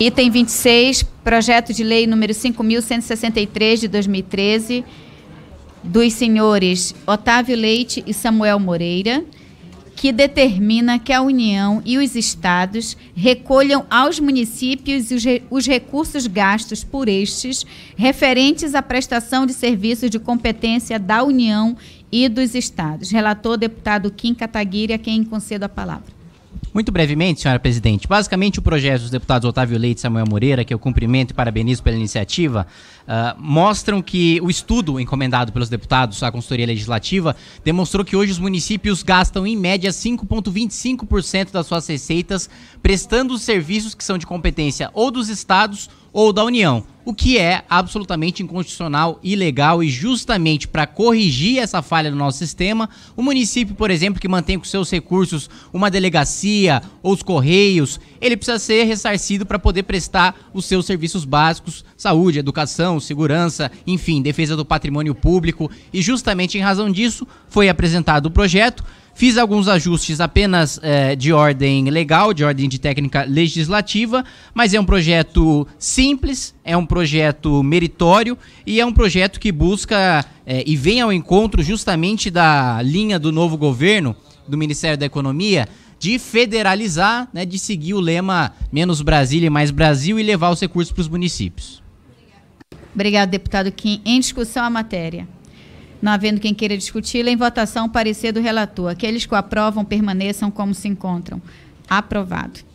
Item 26, projeto de lei número 5.163 de 2013, dos senhores Otávio Leite e Samuel Moreira, que determina que a União e os estados recolham aos municípios os, re os recursos gastos por estes referentes à prestação de serviços de competência da União e dos estados. Relator deputado Kim Kataguiri, a quem concedo a palavra. Muito brevemente, senhora presidente, basicamente o projeto dos deputados Otávio Leite e Samuel Moreira, que eu cumprimento e parabenizo pela iniciativa, uh, mostram que o estudo encomendado pelos deputados à consultoria legislativa demonstrou que hoje os municípios gastam em média 5,25% das suas receitas prestando os serviços que são de competência ou dos estados ou da União, o que é absolutamente inconstitucional, ilegal e justamente para corrigir essa falha no nosso sistema, o município, por exemplo, que mantém com seus recursos uma delegacia ou os correios, ele precisa ser ressarcido para poder prestar os seus serviços básicos, saúde, educação, segurança, enfim, defesa do patrimônio público, e justamente em razão disso foi apresentado o projeto Fiz alguns ajustes apenas é, de ordem legal, de ordem de técnica legislativa, mas é um projeto simples, é um projeto meritório e é um projeto que busca é, e vem ao encontro justamente da linha do novo governo, do Ministério da Economia, de federalizar, né, de seguir o lema menos Brasília e mais Brasil e levar os recursos para os municípios. Obrigado, deputado Kim. Em discussão a matéria. Não havendo quem queira discuti-la, em votação parecer do relator. Aqueles que o aprovam permaneçam como se encontram. Aprovado.